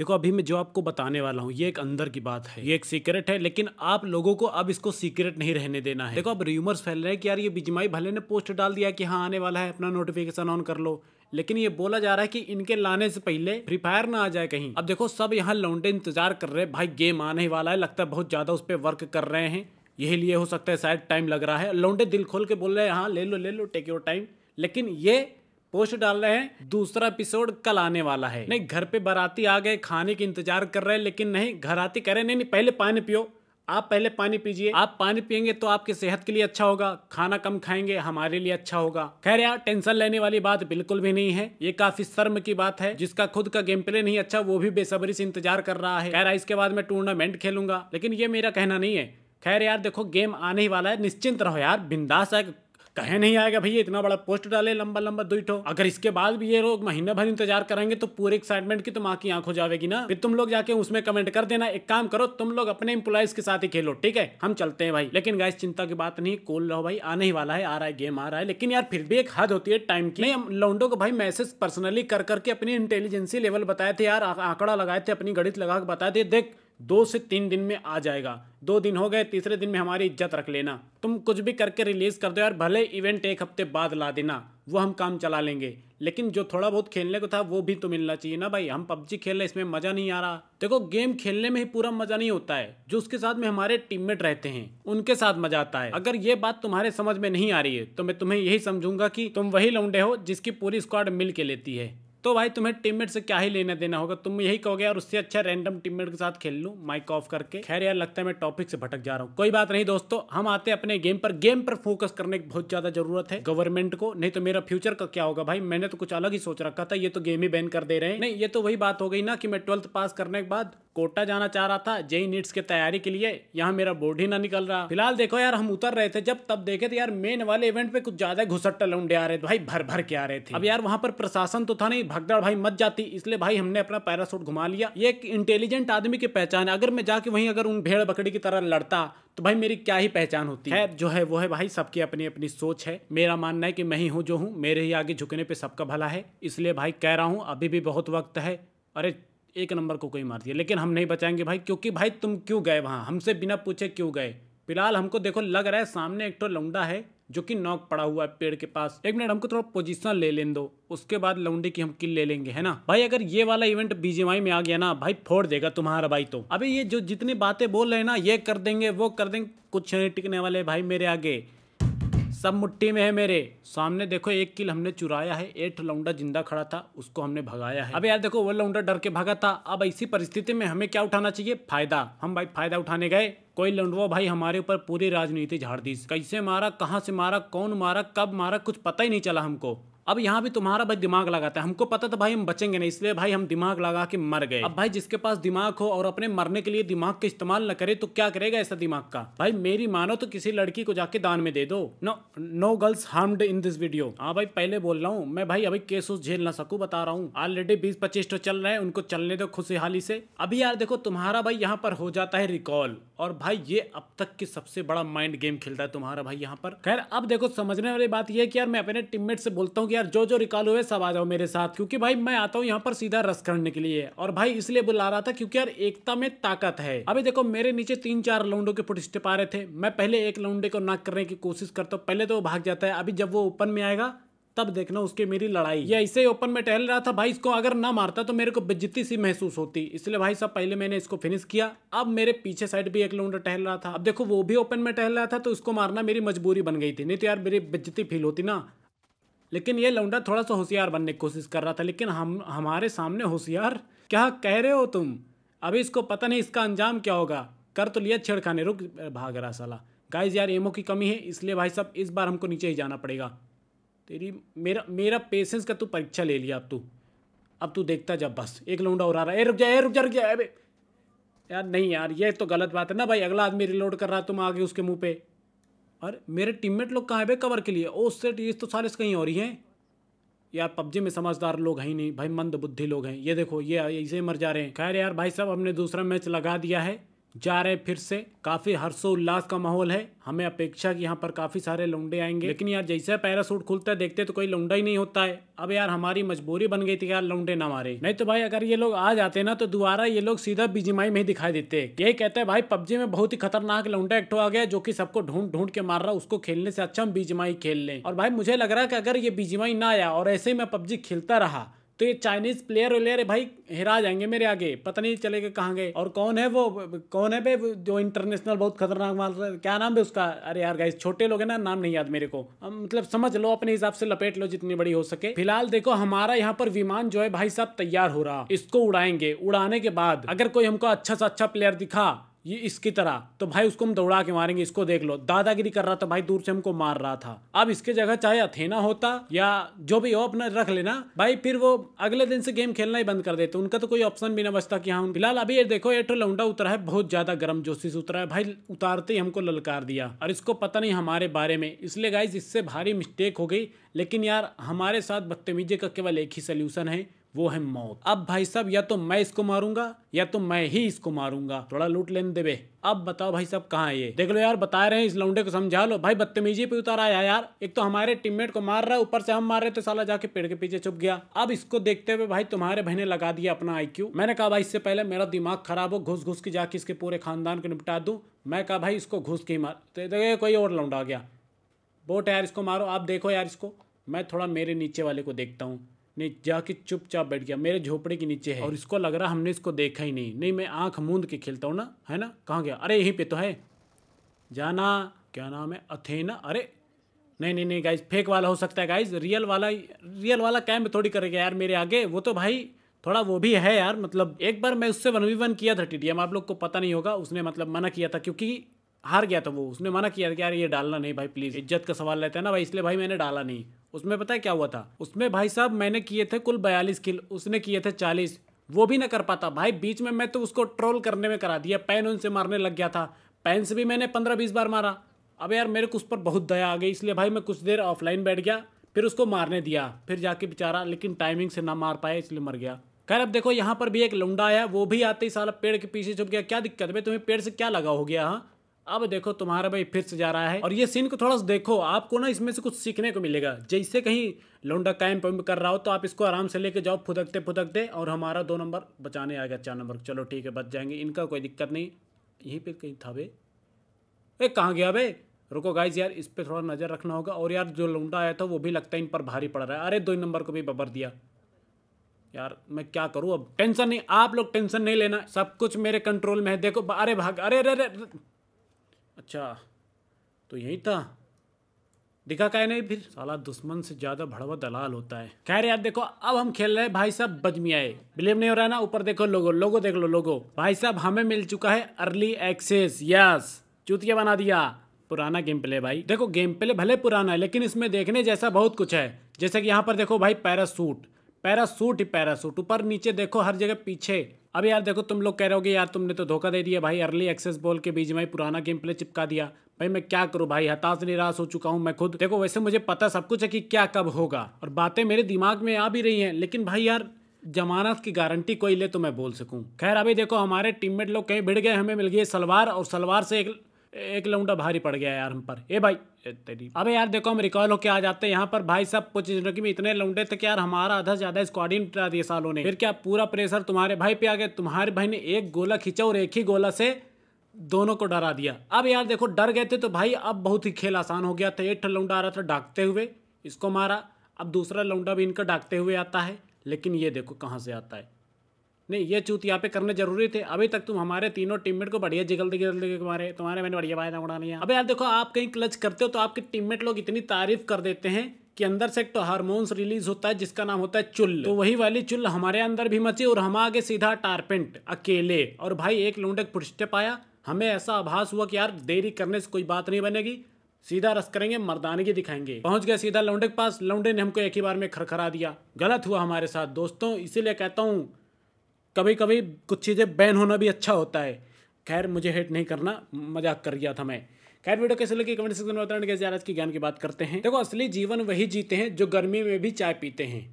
देखो अभी मैं जो आपको बताने वाला हूँ ये एक अंदर की बात है ये एक सीक्रेट है लेकिन आप लोगों को अब इसको सीक्रेट नहीं रहने देना है देखो अब र्यूमर्स फैल रहे हैं कि यार ये बिजमाई भले ने पोस्ट डाल दिया कि हाँ आने वाला है अपना नोटिफिकेशन ऑन कर लो लेकिन ये बोला जा रहा है कि इनके लाने से पहले फ्री फायर ना आ जाए कहीं अब देखो सब यहाँ लौंडे इंतजार कर रहे हैं भाई गेम आने वाला है लगता है बहुत ज़्यादा उस पर वर्क कर रहे हैं यही लिए हो सकता है शायद टाइम लग रहा है लौंडे दिल खोल के बोल रहे हैं हाँ ले लो ले लो टेक योर टाइम लेकिन ये पोस्ट डाल रहे हैं दूसरा एपिसोड कल आने वाला है नहीं घर पे बाराती आ गए खाने के इंतजार कर रहे हैं लेकिन नहीं घर आती कह रहे नहीं नहीं पहले पानी पियो आप पहले पानी पीजिए आप पानी पियेंगे तो आपकी सेहत के लिए अच्छा होगा खाना कम खाएंगे हमारे लिए अच्छा होगा खैर यार टेंशन लेने वाली बात बिल्कुल भी नहीं है ये काफी शर्म की बात है जिसका खुद का गेम प्ले नहीं अच्छा वो भी बेसब्री से इंतजार कर रहा है खैर इसके बाद मैं टूर्नामेंट खेलूंगा लेकिन ये मेरा कहना नहीं है खैर यार देखो गेम आने ही वाला है निश्चिंत रहो यार बिंदास है कहे नहीं आएगा भैया इतना बड़ा पोस्ट डाले लंबा लंबा दुईठो अगर इसके बाद भी ये लोग महीना भर इंतजार करेंगे तो पूरे एक्साइटमेंट की तो माँ की आंख हो जाएगी ना फिर तुम लोग जाके उसमें कमेंट कर देना एक काम करो तुम लोग अपने इम्प्लॉयज के साथ ही खेलो ठीक है हम चलते हैं भाई लेकिन गाय चिंता की बात नहीं कोल रहो भाई आने ही वाला है आ रहा है गेम आ रहा है लेकिन यार फिर भी एक हद होती है टाइम की मैं लौंडो को भाई मैसेज पर्सनली कर करके अपनी इंटेलिजेंसी लेवल बताए थे यार आंकड़ा लगाए थे अपनी गणित लगा के बताए थे देख दो से तीन दिन में आ जाएगा दो दिन हो गए तीसरे दिन में हमारी इज्जत रख लेना तुम कुछ भी करके रिलीज़ कर दो यार भले इवेंट एक हफ्ते बाद ला देना वो हम काम चला लेंगे लेकिन जो थोड़ा बहुत खेलने को था वो भी तो मिलना चाहिए ना भाई हम पबजी खेल रहे इसमें मज़ा नहीं आ रहा देखो गेम खेलने में ही पूरा मज़ा नहीं होता है जो उसके साथ में हमारे टीममेट रहते हैं उनके साथ मज़ा आता है अगर ये बात तुम्हारे समझ में नहीं आ रही है तो मैं तुम्हें यही समझूंगा कि तुम वही लौंडे हो जिसकी पूरी स्क्वाड मिल के लेती है तो भाई तुम्हें टीममेट से क्या ही लेना देना होगा तुम यही कहोगे यार उससे अच्छा रैंडम टीममेट के साथ खेल लूँ माइक ऑफ करके खैर यार लगता है मैं टॉपिक से भटक जा रहा हूँ कोई बात नहीं दोस्तों हम आते अपने गेम पर गेम पर फोकस करने की बहुत ज्यादा जरूरत है गवर्नमेंट को नहीं तो मेरा फ्यूचर का क्या होगा भाई मैंने तो कुछ अलग ही सोच रखा था ये तो गेम ही बैन कर दे रहे हैं नहीं ये तो वही बात हो गई ना कि मैं ट्वेल्थ पास करने के बाद कोटा जाना चाह रहा था जेई नीट्स की तैयारी के लिए यहाँ मेरा बोर्ड ही ना निकल रहा फिलहाल देखो यार हम उतर रहे थे जब तब देखे थे यार मेन वाले इवेंट पे कुछ ज्यादा घुसट्टा लौंडे आ रहे थे भाई भर भर के आ रहे थे अब यार वहाँ पर प्रशासन तो था नहीं भगदड़ भाई मत जाती इसलिए भाई हमने अपना पैरासूट घुमा लिया ये एक इंटेलिजेंट आदमी की पहचान है अगर मैं जाके वहीं अगर उन भेड़ बकरी की तरह लड़ता तो भाई मेरी क्या ही पहचान होती है जो है वो है भाई सबकी अपनी अपनी सोच है मेरा मानना है कि मैं ही हूँ जो हूँ मेरे ही आगे झुकने पे सबका भला है इसलिए भाई कह रहा हूँ अभी भी बहुत वक्त है अरे एक नंबर को कोई मार दिया लेकिन हम नहीं बचाएंगे भाई क्योंकि भाई तुम क्यों गए वहाँ हमसे बिना पूछे क्यों गए फिलहाल हमको देखो लग रहा है सामने एक तो लौंडा है जो कि नॉक पड़ा हुआ है पेड़ के पास एक मिनट हमको थोड़ा पोजीशन ले लें दो उसके बाद लौंडे की हम किल ले लेंगे है ना भाई अगर ये वाला इवेंट बीजेवाई में आ गया ना भाई फोड़ देगा तुम्हारा भाई तो अभी ये जो जितनी बातें बोल रहे हैं ना ये कर देंगे वो कर देंगे कुछ नहीं टिकने वाले भाई मेरे आगे सब मुट्ठी में है मेरे सामने देखो एक किल हमने चुराया है एक लौंडा जिंदा खड़ा था उसको हमने भगाया है अब यार देखो वो लौंडा डर के भागा था अब ऐसी परिस्थिति में हमें क्या उठाना चाहिए फायदा हम भाई फायदा उठाने गए कोई लंडवा भाई हमारे ऊपर पूरी राजनीति झाड़ दी कैसे मारा कहाँ से मारा कौन मारा कब मारा कुछ पता ही नहीं चला हमको अब यहाँ भी तुम्हारा भाई दिमाग लगाता है हमको पता था भाई हम बचेंगे नहीं इसलिए भाई हम दिमाग लगा के मर गए अब भाई जिसके पास दिमाग हो और अपने मरने के लिए दिमाग का इस्तेमाल न करे तो क्या करेगा ऐसा दिमाग का भाई मेरी मानो तो किसी लड़की को जाके दान में दे दो no no girls harm in this video हाँ भाई पहले बोल रहा हूँ मैं भाई अभी केस उस झेल ना सकू बता रहा हूँ ऑलरेडी बीस पच्चीस तो चल रहे हैं उनको चलने दो खुशहाली से अभी यार देखो तुम्हारा भाई यहाँ पर हो जाता है रिकॉल और भाई ये अब तक की सबसे बड़ा माइंड गेम खेलता है तुम्हारा भाई यहाँ पर खैर अब देखो समझने वाली बात यह है कि यार मैं अपने टीममेट से बोलता हूँ यार जो जो रिकॉल हुए सब आ जाओ मेरे साथ क्योंकि भाई मैं आता हूँ यहाँ पर सीधा रस करने के लिए और भाई इसलिए बुला रहा था क्योंकि यार एकता में ताकत है अभी देखो मेरे नीचे तीन चार लौंडो के फुट आ रहे थे मैं पहले एक लौंडे को नाक करने की कोशिश करता हूँ पहले तो वो भाग जाता है अभी जब वो ओपन में आएगा तब देखना उसके मेरी लड़ाई या इसे ओपन में टहल रहा था भाई इसको अगर ना मारता तो मेरे को बेज्जती सी महसूस होती इसलिए भाई साहब पहले मैंने इसको फिनिश किया अब मेरे पीछे साइड भी एक लौंडा टहल रहा था अब देखो वो भी ओपन में टहल रहा था तो उसको मारना मेरी मजबूरी बन गई थी नहीं तो यार मेरी बेज्जती फील होती ना लेकिन ये लौंडा थोड़ा सा होशियार बनने की कोशिश कर रहा था लेकिन हम हमारे सामने होशियार क्या कह रहे हो तुम अभी इसको पता नहीं इसका अंजाम क्या होगा कर तो लिया छेड़खाने रुक भाग रहा साला गाइस यार एमओ की कमी है इसलिए भाई साहब इस बार हमको नीचे ही जाना पड़ेगा तेरी मेरा मेरा पेशेंस का तू परीक्षा ले लिया अब तू अब तू देखता जब बस एक लौंडा उड़ा रहा है रुक जा ए रुक जा रुक जा अबे यार नहीं यार ये तो गलत बात है ना भाई अगला आदमी रिलोड कर रहा तुम आगे उसके मुंह पे अरे मेरे टीममेट लोग कहाँ है कवर के लिए ओ उससे ये तो सारे कहीं और ही हैं यार पबजी में समझदार लोग हैं ही नहीं भाई मंद बुद्धि लोग हैं ये देखो ये इसे मर जा रहे हैं खैर यार भाई साहब हमने दूसरा मैच लगा दिया है जा रहे फिर से काफ़ी हर्षोल्लास का माहौल है हमें अपेक्षा कि यहाँ पर काफ़ी सारे लौंडे आएंगे लेकिन यार जैसे पैरासूट खुलता है देखते तो कोई लौंडा ही नहीं होता है अब यार हमारी मजबूरी बन गई थी यार लौंडे ना मारे नहीं तो भाई अगर ये लोग आ जाते ना तो दोबारा ये लोग सीधा बीजीमाई में ही दिखाई देते यही कहते हैं भाई पबजी में बहुत ही खतरनाक लौंडा एक्ट आ गया जो की सबको ढूंढ ढूंढ के मार रहा उसको खेलने से अच्छा हम बीजीमाई खेल ले और भाई मुझे लग रहा है की अगर ये बीजीमाई ना आया और ऐसे ही मैं पबजी खेलता रहा तो ये चाइनीज प्लेयर व्लेयर भाई हिरा जाएंगे मेरे आगे पता नहीं चलेगा कहाँ गए और कौन है वो कौन है भाई जो इंटरनेशनल बहुत खतरनाक माल क्या नाम है उसका अरे यार गाइस छोटे लोग हैं ना नाम नहीं याद मेरे को मतलब समझ लो अपने हिसाब से लपेट लो जितनी बड़ी हो सके फिलहाल देखो हमारा यहाँ पर विमान जो है भाई साहब तैयार हो रहा इसको उड़ाएंगे उड़ाने के बाद अगर कोई हमको अच्छा सा अच्छा प्लेयर दिखा ये इसकी तरह तो भाई उसको हम दौड़ा के मारेंगे इसको देख लो दादागिरी कर रहा था भाई दूर से हमको मार रहा था अब इसके जगह चाहे अथेना होता या जो भी हो अपना रख लेना भाई फिर वो अगले दिन से गेम खेलना ही बंद कर देते उनका तो कोई ऑप्शन भी ना बचता कि हाँ फिलहाल अभी ये देखो एटो लौंडा उतरा है बहुत ज्यादा गर्म जोशी से उतरा है भाई उतारते ही हमको ललकार दिया और इसको पता नहीं हमारे बारे में इसलिए गाइज इससे भारी मिस्टेक हो गई लेकिन यार हमारे साथ बदतमीजी का केवल एक ही सोल्यूशन है वो है मौत अब भाई साहब या तो मैं इसको मारूंगा या तो मैं ही इसको मारूंगा थोड़ा लूट लेने देवे अब बताओ भाई साहब कहाँ ये देख लो यार बता रहे हैं इस लौंडे को समझा लो भाई बदतमीजी पे उतारा आया यार एक तो हमारे टीममेट को मार रहा है ऊपर से हम मार रहे थे तो साला जाके पेड़ के पीछे छुप गया अब इसको देखते हुए भाई तुम्हारे भाई ने लगा दिया अपना आई मैंने कहा भाई इससे पहले मेरा दिमाग खराब हो घुस घुस के जाके इसके पूरे खानदान को निपटा दू मैं कहा भाई इसको घुस के मार तो देखे कोई और लौंडा आ गया बोट यार इसको मारो आप देखो यार इसको मैं थोड़ा मेरे नीचे वाले को देखता हूँ ने जाके चुपचाप बैठ गया मेरे झोपड़े के नीचे है और इसको लग रहा हमने इसको देखा ही नहीं नहीं मैं आँख मूंद के खेलता हूँ ना है ना कहाँ गया अरे यहीं पे तो है जाना क्या नाम है अथेना अरे नहीं नहीं नहीं गाइज फेक वाला हो सकता है गाइज रियल वाला रियल वाला कैम्प थोड़ी करेगा यार मेरे आगे वो तो भाई थोड़ा वो भी है यार मतलब एक बार मैं उससे वन वी वन किया था टी आप लोग को पता नहीं होगा उसने मतलब मना किया था क्योंकि हार गया था वो उसने मना किया था कि यार ये डालना नहीं भाई प्लीज़ इज्जत का सवाल रहता है ना भाई इसलिए भाई मैंने डाला नहीं उसमें पता है क्या हुआ था उसमें भाई साहब मैंने किए थे कुल बयालीस किल उसने किए थे चालीस वो भी ना कर पाता भाई बीच में मैं तो उसको ट्रोल करने में करा दिया पेन उनसे मारने लग गया था पेन से भी मैंने पंद्रह बीस बार मारा अब यार मेरे को उस पर बहुत दया आ गई इसलिए भाई मैं कुछ देर ऑफलाइन बैठ गया फिर उसको मारने दिया फिर जाके बेचारा लेकिन टाइमिंग से ना मार पाया इसलिए मर गया खैर अब देखो यहाँ पर भी एक लुंडा आया वो भी आते ही साला पेड़ के पीछे छुप गया क्या दिक्कत भाई तुम्हें पेड़ से क्या लगा हो गया हाँ अब देखो तुम्हारा भाई फिर से जा रहा है और ये सीन को थोड़ा सा देखो आपको ना इसमें से कुछ सीखने को मिलेगा जैसे कहीं लौंडा कायम पंप कर रहा हो तो आप इसको आराम से लेके जाओ फुदकते फुदकते और हमारा दो नंबर बचाने आ गया चार नंबर चलो ठीक है बच जाएंगे इनका कोई दिक्कत नहीं यहीं पर कहीं था भाई अरे कहाँ गया भाई रुको गाइज यार इस पर थोड़ा नज़र रखना होगा और यार जो लौंडा आया था वो भी लगता है इन पर भारी पड़ रहा है अरे दो नंबर को भी बबर दिया यार मैं क्या करूँ अब टेंशन नहीं आप लोग टेंशन नहीं लेना सब कुछ मेरे कंट्रोल में है देखो अरे भाग अरे अरे अरे अच्छा तो यही था दिखा का नहीं फिर साला दुश्मन से ज़्यादा भड़वा दलाल होता है खैर यार देखो अब हम खेल रहे हैं भाई साहब बजमिया बिलीव नहीं हो रहा है ना ऊपर देखो लोगो लोगो देख लो लोगो भाई साहब हमें मिल चुका है अर्ली एक्सेस यस चुतिया बना दिया पुराना गेम प्ले भाई देखो गेम प्ले भले पुराना है लेकिन इसमें देखने जैसा बहुत कुछ है जैसे कि यहाँ पर देखो भाई पैरासूट पैरासूट ही पैरासूट ऊपर नीचे देखो हर जगह पीछे अब यार देखो तुम लोग कह रहे हो यार तुमने तो धोखा दे दिया भाई अर्ली एक्सेस बॉल के बीच में पुराना गेम प्ले चिपका दिया भाई मैं क्या करूं भाई हताश निराश हो चुका हूं मैं खुद देखो वैसे मुझे पता सब कुछ है कि क्या कब होगा और बातें मेरे दिमाग में आ भी रही हैं लेकिन भाई यार जमानत की गारंटी कोई ले तो मैं बोल सकूं खैर अभी देखो हमारे टीममेट लोग कहीं भिड़ गए हमें मिल गई सलवार और सलवार से एक एक लौंडा भारी पड़ गया यार हम पर ए भाई तेरी अबे यार देखो हम रिकॉल होके आ जाते हैं यहाँ पर भाई सब कुछ जिंदगी में इतने लौंडे थे कि यार हमारा आधा ज्यादा स्क्वाड ही निपटा दिया सालों ने फिर क्या पूरा प्रेशर तुम्हारे भाई पे आ गया तुम्हारे भाई ने एक गोला खींचा और एक ही गोला से दोनों को डरा दिया अब यार देखो डर गए थे तो भाई अब बहुत ही खेल आसान हो गया था एक लौंडा आ रहा था डाकते हुए इसको मारा अब दूसरा लौंडा भी इनका डाकते हुए आता है लेकिन ये देखो कहाँ से आता है नहीं ये चूत यहाँ पे करने जरूरी थे अभी तक तुम हमारे तीनों टीममेट को बढ़िया जिगल जिगल तुम्हारे तुम्हारे मैंने बढ़िया वायदा उड़ा लिया अब यार देखो आप कहीं क्लच करते हो तो आपके टीममेट लोग इतनी तारीफ कर देते हैं कि अंदर से एक तो हार्मोन्स रिलीज होता है जिसका नाम होता है चुल्ल तो वही वाली चुल्ल हमारे अंदर भी मची और हम आगे सीधा टारपेंट अकेले और भाई एक लूडक फुटस्टे पाया हमें ऐसा आभास हुआ कि यार देरी करने से कोई बात नहीं बनेगी सीधा रस करेंगे मर्दानगी दिखाएंगे पहुंच गया सीधा लौंडे के पास लौंडे ने हमको एक ही बार में खरखरा दिया गलत हुआ हमारे साथ दोस्तों इसीलिए कहता हूँ कभी कभी कुछ चीज़ें बैन होना भी अच्छा होता है खैर मुझे हेट नहीं करना मजाक कर गया था मैं खैर वीडियो कैसे लगी कमेंट सेक्शन में बताने कैसे आज की ज्ञान की बात करते हैं देखो असली जीवन वही जीते हैं जो गर्मी में भी चाय पीते हैं